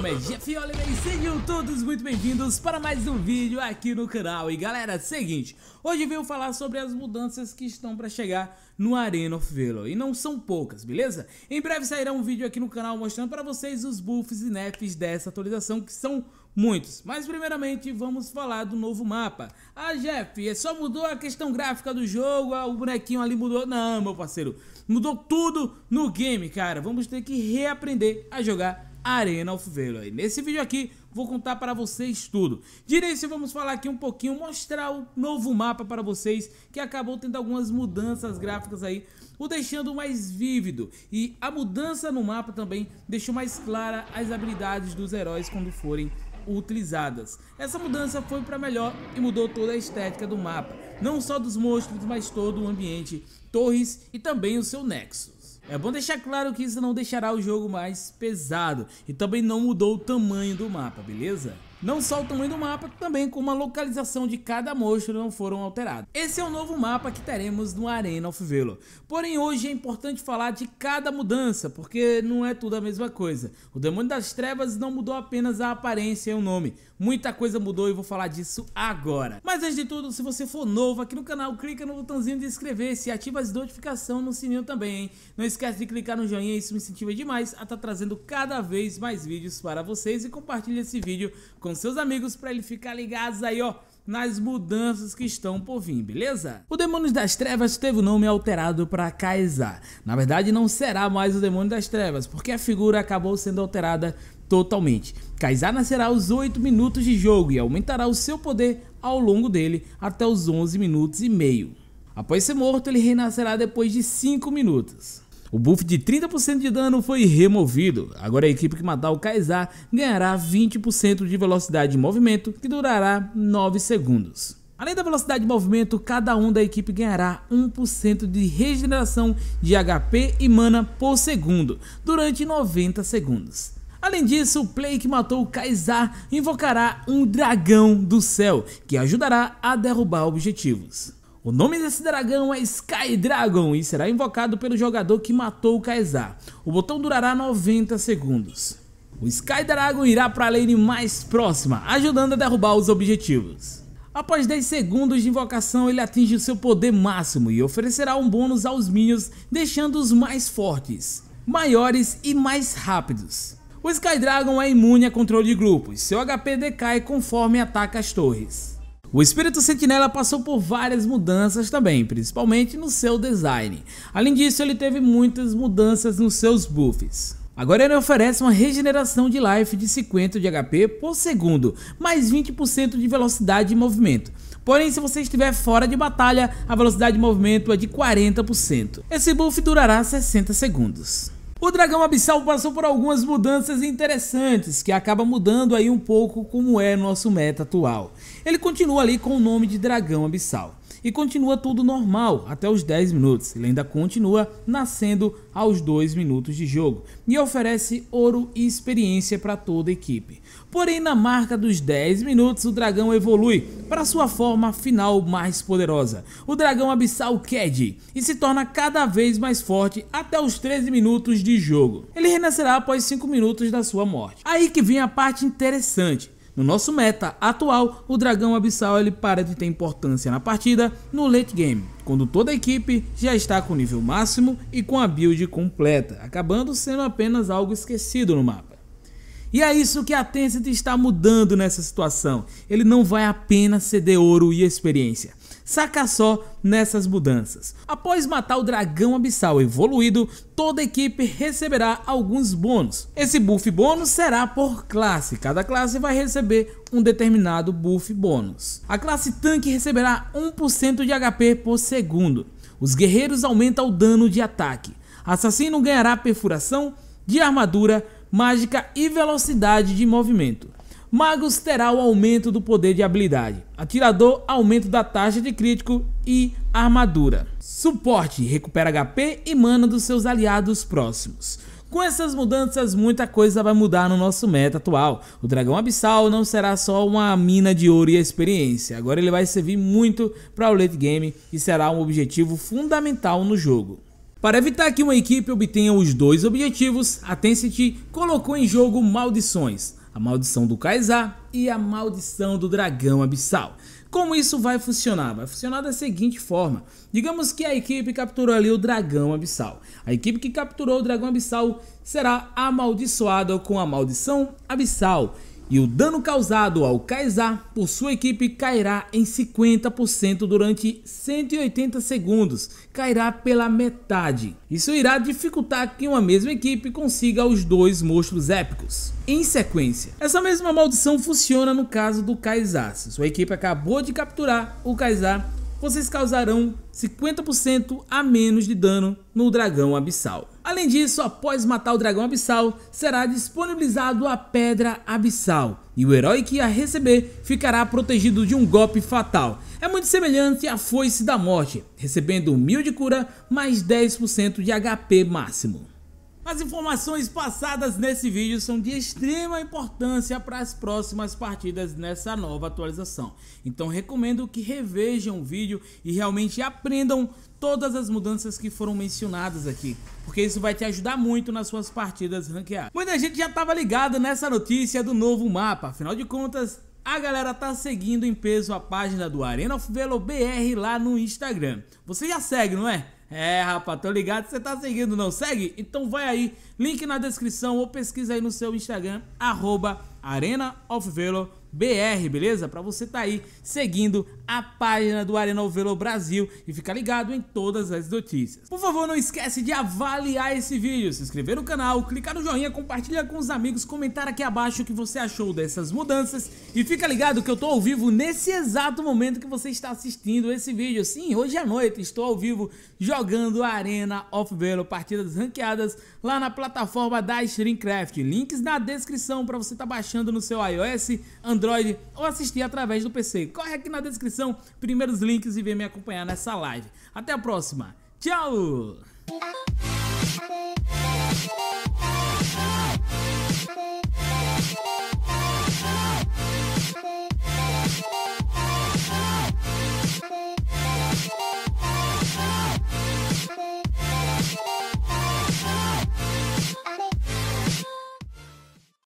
nome é Jeff Oliver e sejam todos muito bem-vindos para mais um vídeo aqui no canal. E galera, é seguinte, hoje eu venho falar sobre as mudanças que estão para chegar no Arena of Valor e não são poucas, beleza? Em breve sairá um vídeo aqui no canal mostrando para vocês os buffs e nerfs dessa atualização que são muitos. Mas primeiramente vamos falar do novo mapa. Ah Jeff, é só mudou a questão gráfica do jogo, ah, o bonequinho ali mudou. Não, meu parceiro, mudou tudo no game, cara. Vamos ter que reaprender a jogar Arena of Valor. nesse vídeo aqui vou contar para vocês tudo. Direito, vamos falar aqui um pouquinho, mostrar o novo mapa para vocês que acabou tendo algumas mudanças gráficas aí, o deixando mais vívido. E a mudança no mapa também deixou mais clara as habilidades dos heróis quando forem utilizadas. Essa mudança foi para melhor e mudou toda a estética do mapa, não só dos monstros, mas todo o ambiente, torres e também o seu nexo. É bom deixar claro que isso não deixará o jogo mais pesado e também não mudou o tamanho do mapa, beleza? Não só o tamanho do mapa, também como a localização de cada monstro não foram alterados. Esse é o novo mapa que teremos no Arena of Velo. Porém hoje é importante falar de cada mudança, porque não é tudo a mesma coisa. O Demônio das Trevas não mudou apenas a aparência e o nome. Muita coisa mudou e vou falar disso agora. Mas antes de tudo, se você for novo aqui no canal, clica no botãozinho de inscrever-se e ativa as notificações no sininho também, hein? Não esquece de clicar no joinha, isso me incentiva demais a estar tá trazendo cada vez mais vídeos para vocês e compartilha esse vídeo com com seus amigos para ele ficar ligados aí, ó, nas mudanças que estão por vir, beleza? O Demônio das Trevas teve o nome alterado para Kaisar. Na verdade, não será mais o Demônio das Trevas, porque a figura acabou sendo alterada totalmente. Kaisar nascerá aos 8 minutos de jogo e aumentará o seu poder ao longo dele até os 11 minutos e meio. Após ser morto, ele renascerá depois de 5 minutos. O buff de 30% de dano foi removido. Agora a equipe que matar o Kaisar ganhará 20% de velocidade de movimento, que durará 9 segundos. Além da velocidade de movimento, cada um da equipe ganhará 1% de regeneração de HP e mana por segundo, durante 90 segundos. Além disso, o play que matou o Kaisar invocará um dragão do céu, que ajudará a derrubar objetivos. O nome desse dragão é Sky Dragon e será invocado pelo jogador que matou o Kaisar. O botão durará 90 segundos. O Sky Dragon irá para a lane mais próxima, ajudando a derrubar os objetivos. Após 10 segundos de invocação, ele atinge o seu poder máximo e oferecerá um bônus aos minions, deixando-os mais fortes, maiores e mais rápidos. O Sky Dragon é imune a controle de grupo e seu HP decai conforme ataca as torres. O Espírito Sentinela passou por várias mudanças também, principalmente no seu design. Além disso, ele teve muitas mudanças nos seus buffs. Agora ele oferece uma regeneração de life de 50 de HP por segundo, mais 20% de velocidade de movimento. Porém, se você estiver fora de batalha, a velocidade de movimento é de 40%. Esse buff durará 60 segundos. O Dragão Abissal passou por algumas mudanças interessantes, que acaba mudando aí um pouco como é nosso meta atual. Ele continua ali com o nome de Dragão Abissal e continua tudo normal até os 10 minutos. Ele ainda continua nascendo aos 2 minutos de jogo e oferece ouro e experiência para toda a equipe. Porém, na marca dos 10 minutos, o dragão evolui para sua forma final mais poderosa, o dragão abissal Ked, e se torna cada vez mais forte até os 13 minutos de jogo. Ele renascerá após 5 minutos da sua morte. Aí que vem a parte interessante. No nosso meta atual, o dragão abissal ele para de ter importância na partida no late game, quando toda a equipe já está com nível máximo e com a build completa, acabando sendo apenas algo esquecido no mapa. E é isso que a Tencent está mudando nessa situação. Ele não vai apenas ceder ouro e experiência. Saca só nessas mudanças. Após matar o dragão abissal evoluído, toda equipe receberá alguns bônus. Esse buff bônus será por classe, cada classe vai receber um determinado buff bônus. A classe tanque receberá 1% de HP por segundo. Os guerreiros aumentam o dano de ataque. Assassino ganhará perfuração de armadura, mágica e velocidade de movimento. Magos terá o aumento do poder de habilidade. Atirador, aumento da taxa de crítico e armadura. Suporte, recupera HP e mana dos seus aliados próximos. Com essas mudanças, muita coisa vai mudar no nosso meta atual. O Dragão Abissal não será só uma mina de ouro e experiência, agora ele vai servir muito para o late game e será um objetivo fundamental no jogo. Para evitar que uma equipe obtenha os dois objetivos, a Tencent colocou em jogo maldições a maldição do Kaisar e a maldição do dragão abissal. Como isso vai funcionar? Vai funcionar da seguinte forma: digamos que a equipe capturou ali o dragão abissal. A equipe que capturou o dragão abissal será amaldiçoada com a maldição abissal e o dano causado ao Kaisar por sua equipe cairá em 50% durante 180 segundos, cairá pela metade. Isso irá dificultar que uma mesma equipe consiga os dois monstros épicos em sequência. Essa mesma maldição funciona no caso do Kaisar. Se sua equipe acabou de capturar o Kaisar, vocês causarão 50% a menos de dano no dragão abissal. Além disso, após matar o dragão abissal, será disponibilizado a pedra abissal, e o herói que a receber ficará protegido de um golpe fatal. É muito semelhante à foice da morte, recebendo 1000 de cura mais 10% de HP máximo. As informações passadas nesse vídeo são de extrema importância para as próximas partidas nessa nova atualização. Então recomendo que revejam o vídeo e realmente aprendam todas as mudanças que foram mencionadas aqui, porque isso vai te ajudar muito nas suas partidas ranqueadas. Muita gente já estava ligada nessa notícia do novo mapa, afinal de contas, a galera tá seguindo em peso a página do Arena of Velo BR lá no Instagram. Você já segue, não é? É, rapaz, tô ligado, você tá seguindo, não segue? Então vai aí, link na descrição ou pesquisa aí no seu Instagram, arroba Arena of Velo BR, beleza? Para você tá aí seguindo a página do Arena Velo Brasil e ficar ligado em todas as notícias. Por favor, não esquece de avaliar esse vídeo, se inscrever no canal, clicar no joinha, compartilhar com os amigos, comentar aqui abaixo o que você achou dessas mudanças e fica ligado que eu tô ao vivo nesse exato momento que você está assistindo esse vídeo. Sim, hoje à noite estou ao vivo jogando Arena of Velo, partidas ranqueadas lá na plataforma da Streamcraft. Links na descrição para você tá baixando no seu iOS, Android Android ou assistir através do PC. Corre aqui na descrição, primeiros links e vem me acompanhar nessa live. Até a próxima. Tchau!